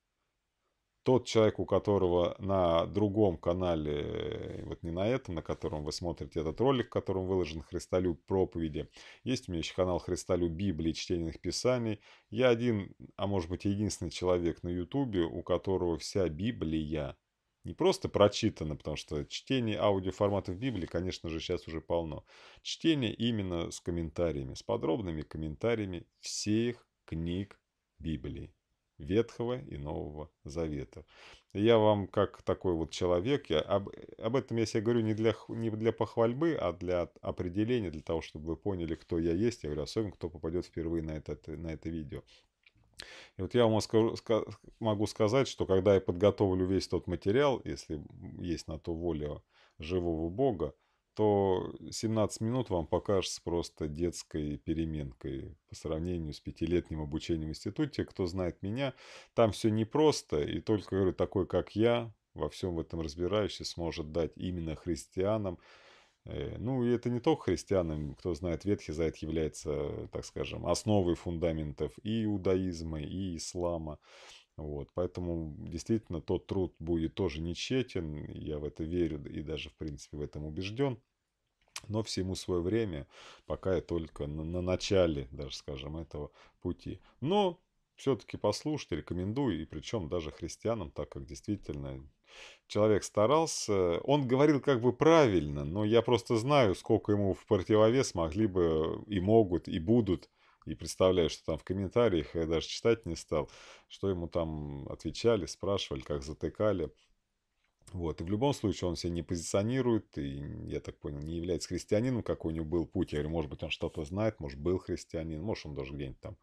тот человек, у которого на другом канале, э, вот не на этом, на котором вы смотрите этот ролик, в котором выложен Христолюб проповеди, есть у меня еще канал Христолюб Библии, чтениях писаний. Я один, а может быть единственный человек на ютубе, у которого вся Библия не просто прочитана, потому что чтение аудиоформатов Библии, конечно же, сейчас уже полно. Чтение именно с комментариями, с подробными комментариями всех книг Библии. Ветхого и Нового Завета. Я вам как такой вот человек, я об, об этом я себе говорю не для, не для похвальбы, а для определения, для того, чтобы вы поняли, кто я есть. Я говорю, особенно, кто попадет впервые на это, на это видео. И вот я вам скажу, могу сказать, что когда я подготовлю весь тот материал, если есть на то воля живого Бога, то 17 минут вам покажется просто детской переменкой по сравнению с пятилетним обучением в институте. Кто знает меня, там все непросто, и только, говорю, такой, как я, во всем в этом разбирающий сможет дать именно христианам. Э, ну, и это не только христианам, кто знает, Ветхий Завет является, так скажем, основой фундаментов и иудаизма, и ислама. Вот, поэтому действительно тот труд будет тоже нечетен, я в это верю и даже в принципе в этом убежден. Но всему свое время, пока я только на, на начале, даже скажем, этого пути. Но все-таки послушайте, рекомендую, и причем даже христианам, так как действительно человек старался. Он говорил как бы правильно, но я просто знаю, сколько ему в противовес могли бы и могут, и будут и представляю, что там в комментариях, я даже читать не стал, что ему там отвечали, спрашивали, как затыкали. Вот. И в любом случае он себя не позиционирует, и, я так понял, не является христианином, какой у него был путь. Я говорю, может быть, он что-то знает, может, был христианин, может, он даже где-нибудь там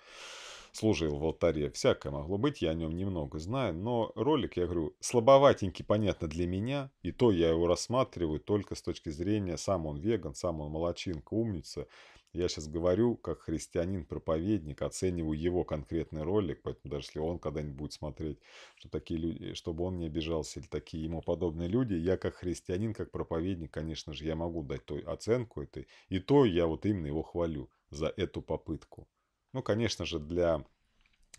служил в алтаре. Всякое могло быть, я о нем немного знаю. Но ролик, я говорю, слабоватенький, понятно, для меня. И то я его рассматриваю только с точки зрения, сам он веган, сам он молочинка, умница. Я сейчас говорю, как христианин-проповедник, оцениваю его конкретный ролик, поэтому даже если он когда-нибудь будет смотреть, что такие люди, чтобы он не обижался или такие ему подобные люди, я как христианин, как проповедник, конечно же, я могу дать той оценку этой, и то я вот именно его хвалю за эту попытку. Ну, конечно же, для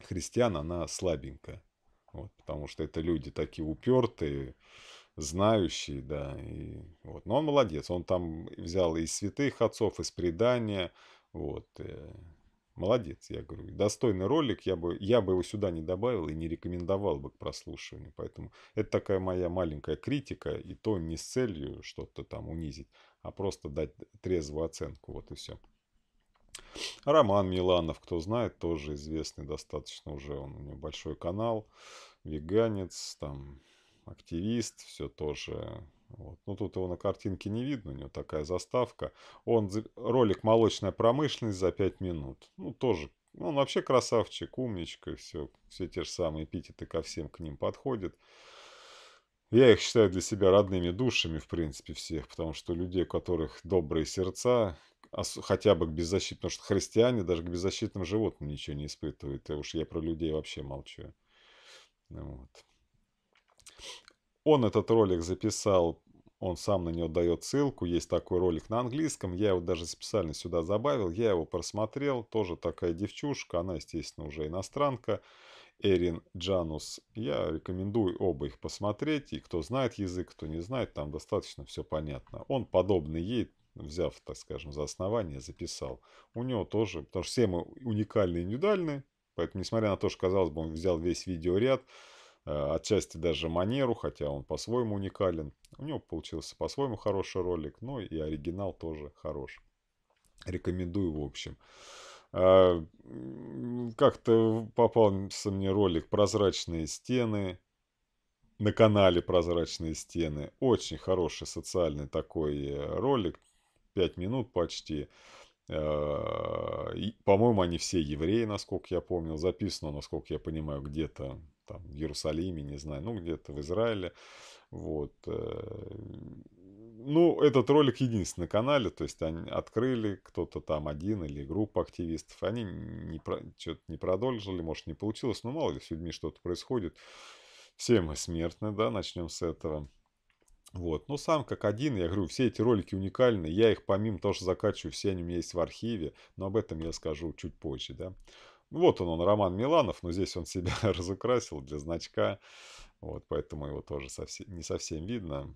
христиан она слабенькая, вот, потому что это люди такие упертые, знающий, да. И, вот. Но он молодец, он там взял из святых отцов, из предания, вот. Э, молодец, я говорю. Достойный ролик, я бы, я бы его сюда не добавил и не рекомендовал бы к прослушиванию. Поэтому это такая моя маленькая критика, и то не с целью что-то там унизить, а просто дать трезвую оценку, вот и все. Роман Миланов, кто знает, тоже известный достаточно уже, он у него большой канал, веганец, там активист, все тоже. Вот. Ну, тут его на картинке не видно, у него такая заставка. Он ролик «Молочная промышленность» за 5 минут. Ну, тоже ну, он вообще красавчик, умничка, все, все те же самые эпитеты ко всем к ним подходят. Я их считаю для себя родными душами, в принципе, всех, потому что людей, у которых добрые сердца, хотя бы к беззащитным, потому что христиане даже к беззащитным животным ничего не испытывают, и уж я про людей вообще молчу. Вот. Он этот ролик записал, он сам на него дает ссылку, есть такой ролик на английском, я его даже специально сюда забавил, я его просмотрел, тоже такая девчушка, она, естественно, уже иностранка, Эрин Джанус. Я рекомендую оба их посмотреть, и кто знает язык, кто не знает, там достаточно все понятно. Он подобный ей, взяв, так скажем, за основание, записал. У него тоже, потому что все мы уникальны и индивидуальны, поэтому, несмотря на то, что, казалось бы, он взял весь видеоряд, Э, отчасти даже манеру, хотя он по-своему уникален. У него получился по-своему хороший ролик, но и оригинал тоже хорош. Рекомендую в общем. А, как-то попался мне ролик «Прозрачные стены», на канале «Прозрачные стены». Очень хороший социальный такой э, ролик, пять минут почти. А, по-моему, они все евреи, насколько я помню, Записано, насколько я понимаю, где-то там, в Иерусалиме, не знаю, ну, где-то в Израиле. Вот. Э, ну, этот ролик единственный на канале, то есть они открыли, кто-то там один или группа активистов, они не, что-то не продолжили, может, не получилось, но мало ли с людьми что-то происходит. Все мы смертны, да, начнем с этого. Вот, Ну сам как один, я говорю, все эти ролики уникальны, я их помимо того, что закачиваю, все они у меня есть в архиве, но об этом я скажу чуть позже, да. Вот он, он Роман Миланов, но здесь он себя <laughs> разукрасил для значка. Вот, поэтому его тоже совсем, не совсем видно.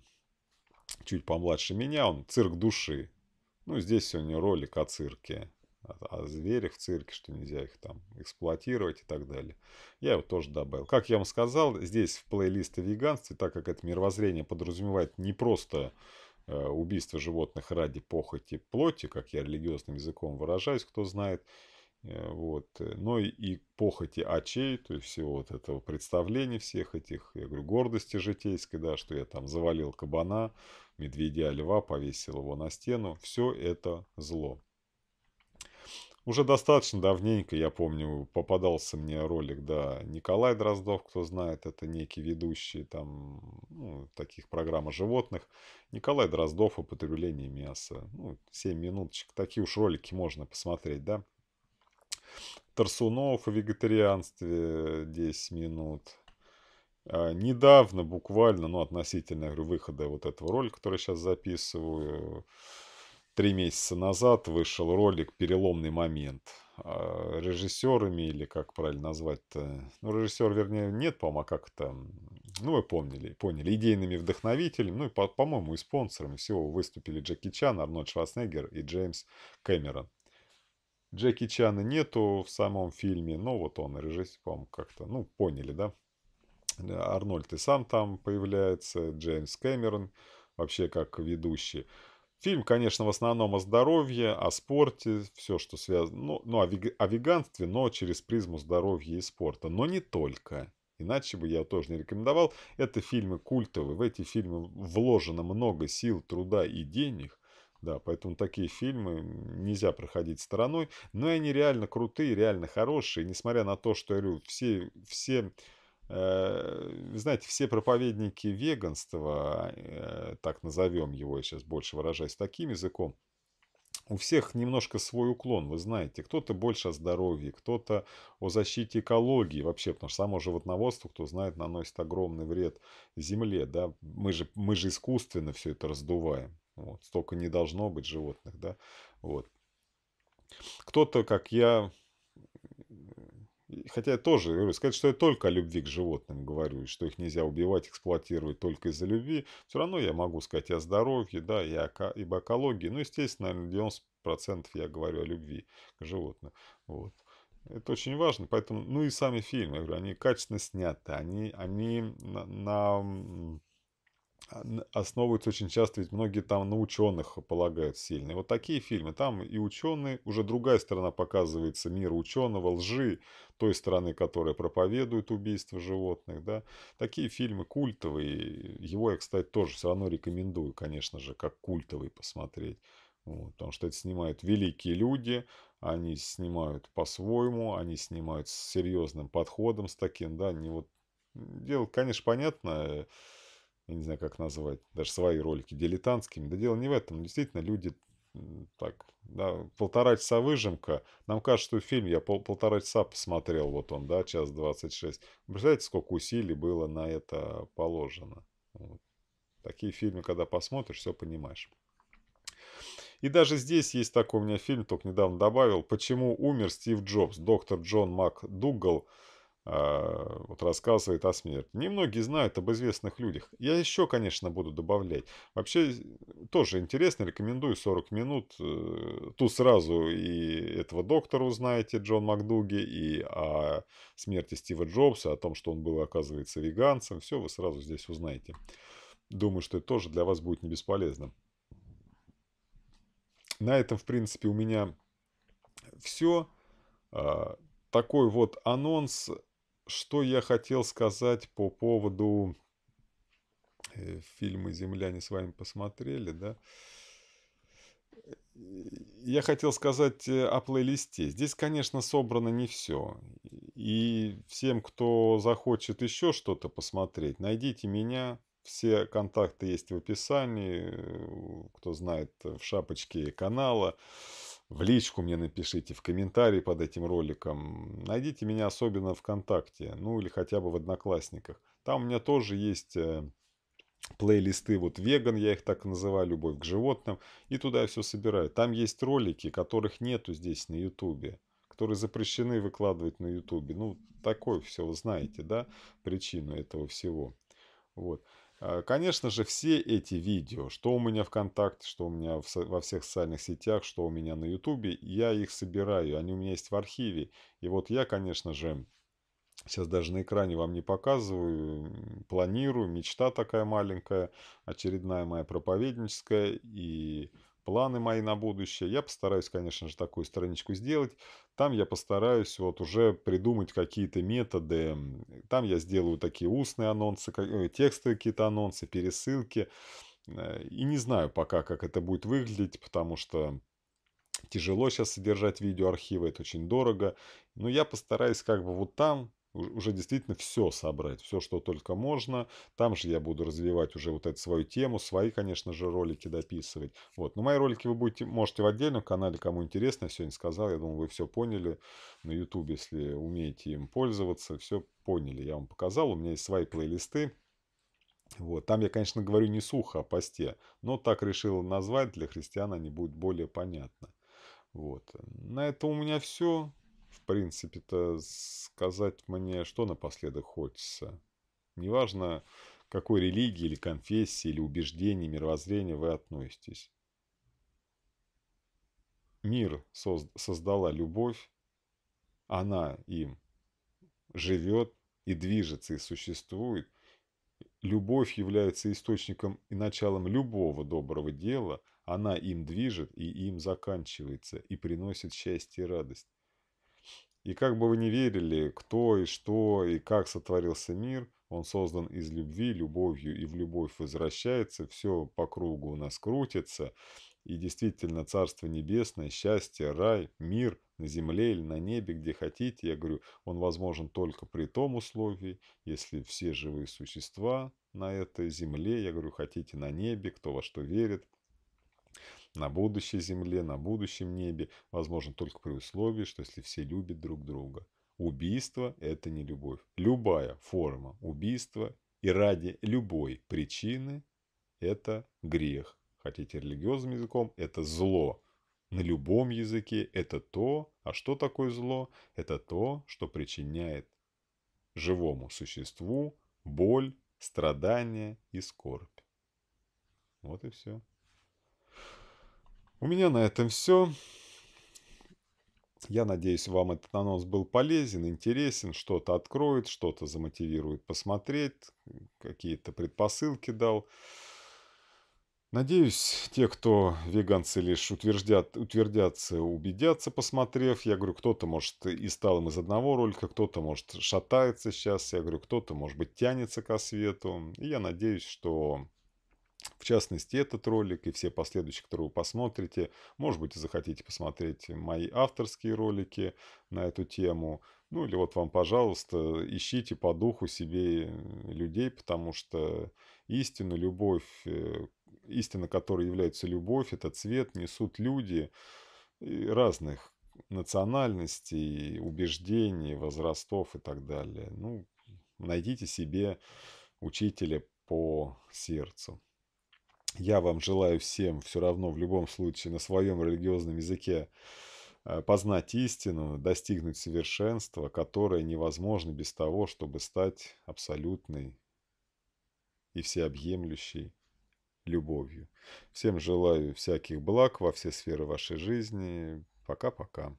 Чуть помладше меня, он цирк души. Ну, здесь сегодня ролик о цирке, о, о зверях в цирке, что нельзя их там эксплуатировать и так далее. Я его тоже добавил. Как я вам сказал, здесь в плейлист о веганстве, так как это мировоззрение подразумевает не просто э, убийство животных ради похоти плоти, как я религиозным языком выражаюсь, кто знает, Э, вот, э, но и похоти очей, то есть всего вот этого представления всех этих, я говорю, гордости житейской, да, что я там завалил кабана, медведя, льва, повесил его на стену, все это зло. Уже достаточно давненько, я помню, попадался мне ролик, да, Николай Дроздов, кто знает, это некий ведущий там, ну, таких программ о животных. Николай Дроздов о потреблении мяса. Ну, 7 минуточек, такие уж ролики можно посмотреть, да. Тарсунов о вегетарианстве 10 э, минут. А, недавно, буквально, ну, относительно, я говорю, выхода вот этого ролика, который я сейчас записываю, три месяца назад вышел ролик «Переломный момент». А, режиссерами, или как правильно назвать-то, ну, режиссер, вернее, нет, по-моему, а как то ну, вы поняли поняли, идейными вдохновителями, ну, и, по-моему, и спонсорами всего выступили Джеки Чан, Арнольд Шварценеггер и Джеймс Кэмерон. Джеки Чана нету в самом фильме, но вот он, режиссер, по как-то, ну, поняли, да? Арнольд и сам там появляется, Джеймс Кэмерон вообще как ведущий. Фильм, конечно, в основном о здоровье, о спорте, все, что связано, ну, ну о, вег... о веганстве, но через призму здоровья и спорта. Но не только. Иначе бы я тоже не рекомендовал. Это фильмы культовые. В эти фильмы вложено много сил, труда и денег. Да, поэтому такие фильмы нельзя проходить стороной. Но они реально крутые, реально хорошие. несмотря на то, что я говорю, все, все э, знаете, все проповедники веганства, э, так назовем его, сейчас больше выражаясь, таким языком, у всех немножко свой уклон, вы знаете. Кто-то больше о здоровье, кто-то о защите экологии вообще, потому что само животноводство, кто знает, наносит огромный вред земле, да. Мы же, мы же искусственно все это раздуваем. Вот. Столько не должно быть животных, да. Вот. Кто-то, как я, хотя я тоже говорю, сказать, что я только о любви к животным говорю, и что их нельзя убивать, эксплуатировать только из-за любви, все равно я могу сказать и о здоровье, да, и, о, и об экологии. Ну, естественно, наверное, 90% я говорю о любви к животным. Вот. Это очень важно, поэтому, ну и сами фильмы, я говорю, они качественно сняты, они, они на, на основываются очень часто, ведь многие там на ученых полагают сильно. И вот такие фильмы, там и ученые, уже другая сторона показывается мира ученого, лжи, той стороны, которая проповедует убийство животных. Да? Такие фильмы культовые, его я, кстати, тоже все равно рекомендую, конечно же, как культовый посмотреть. Вот, потому что это снимают великие люди, они снимают по-своему, они снимают с серьезным подходом, с таким, да, не вот... Дело, конечно, понятно, я не знаю, как назвать, даже свои ролики дилетантскими. Да дело не в этом. Действительно, люди так, да, полтора часа выжимка. Нам кажется, что фильм я пол, полтора часа посмотрел, вот он, да, час 26. Представляете, сколько усилий было на это положено. Вот. Такие фильмы, когда посмотришь, все понимаешь. И даже здесь есть такой у меня фильм, только недавно добавил, «Почему умер Стив Джобс?» Доктор Джон МакДугал – а, вот рассказывает о смерти. Немногие знают об известных людях. Я еще, конечно, буду добавлять. Вообще, тоже интересно, рекомендую 40 минут. Э, тут сразу и этого доктора узнаете, Джон Макдуги, и о смерти Стива Джобса, о том, что он был, оказывается, веганцем. Все вы сразу здесь узнаете. Думаю, что это тоже для вас будет не бесполезно. На этом, в принципе, у меня все. А, такой вот анонс что я хотел сказать по поводу э, фильма «Земляне» с вами посмотрели, да? Я хотел сказать э, о плейлисте. Здесь, конечно, собрано не все. И всем, кто захочет еще что-то посмотреть, найдите меня. Все контакты есть в описании. Э, кто знает, в шапочке канала в личку мне напишите, в комментарии под этим роликом. Найдите меня особенно ВКонтакте, ну или хотя бы в Одноклассниках. Там у меня тоже есть э, плейлисты, вот веган, я их так называю, любовь к животным, и туда я все собираю. Там есть ролики, которых нету здесь на ютубе, которые запрещены выкладывать на ютубе. Ну, такое все, знаете, да, причину этого всего. Вот. А, конечно же, все эти видео, что у меня ВКонтакте, что у меня в во всех социальных сетях, что у меня на Ютубе, я их собираю, они у меня есть в архиве. И вот я, конечно же, сейчас даже на экране вам не показываю, планирую, мечта такая маленькая, очередная моя проповедническая и планы мои на будущее. Я постараюсь, конечно же, такую страничку сделать. Там я постараюсь вот уже придумать какие-то методы. Там я сделаю такие устные анонсы, э, текстовые какие-то анонсы, пересылки. Э, и не знаю пока, как это будет выглядеть, потому что тяжело сейчас содержать видеоархивы, это очень дорого. Но я постараюсь как бы вот там уже действительно все собрать, все, что только можно. Там же я буду развивать уже вот эту свою тему, свои, конечно же, ролики дописывать. Вот. Но мои ролики вы будете, можете в отдельном канале, кому интересно, я сегодня сказал, я думаю, вы все поняли. На YouTube, если умеете им пользоваться, все поняли. Я вам показал, у меня есть свои плейлисты. Вот. Там я, конечно, говорю не сухо о а посте, но так решил назвать, для христиан они будут более понятно. Вот. На этом у меня все. В принципе-то сказать мне, что напоследок хочется. Неважно, к какой религии или конфессии или убеждений, мировоззрения вы относитесь. Мир создала любовь, она им живет и движется и существует. Любовь является источником и началом любого доброго дела, она им движет и им заканчивается и приносит счастье и радость. И как бы вы ни верили, кто и что и как сотворился мир, он создан из любви, любовью и в любовь возвращается, все по кругу у нас крутится. И действительно, Царство Небесное, счастье, рай, мир на земле или на небе, где хотите, я говорю, он возможен только при том условии, если все живые существа на этой земле, я говорю, хотите на небе, кто во что верит, на будущей земле, на будущем небе, возможно только при условии, что если все любят друг друга. Убийство – это не любовь. Любая форма убийства и ради любой причины – это грех. Хотите религиозным языком – это зло. На любом языке – это то, а что такое зло? Это то, что причиняет живому существу боль, страдания и скорбь. Вот и все. У меня на этом все. Я надеюсь, вам этот анонс был полезен, интересен, что-то откроет, что-то замотивирует посмотреть, какие-то предпосылки дал. Надеюсь, те, кто веганцы лишь утвердят, утвердятся, убедятся, посмотрев. Я говорю, кто-то, может, и стал им из одного ролика, кто-то, может, шатается сейчас. Я говорю, кто-то, может быть, тянется ко свету. И я надеюсь, что в частности, этот ролик и все последующие, которые вы посмотрите. Может быть, захотите посмотреть мои авторские ролики на эту тему. Ну или вот вам, пожалуйста, ищите по духу себе людей, потому что истину, любовь, э, истина, которая является любовь, это цвет, несут люди разных национальностей, убеждений, возрастов и так далее. Ну, найдите себе учителя по сердцу. Я вам желаю всем все равно в любом случае на своем религиозном языке э, познать истину, достигнуть совершенства, которое невозможно без того, чтобы стать абсолютной и всеобъемлющей любовью. Всем желаю всяких благ во все сферы вашей жизни. Пока-пока.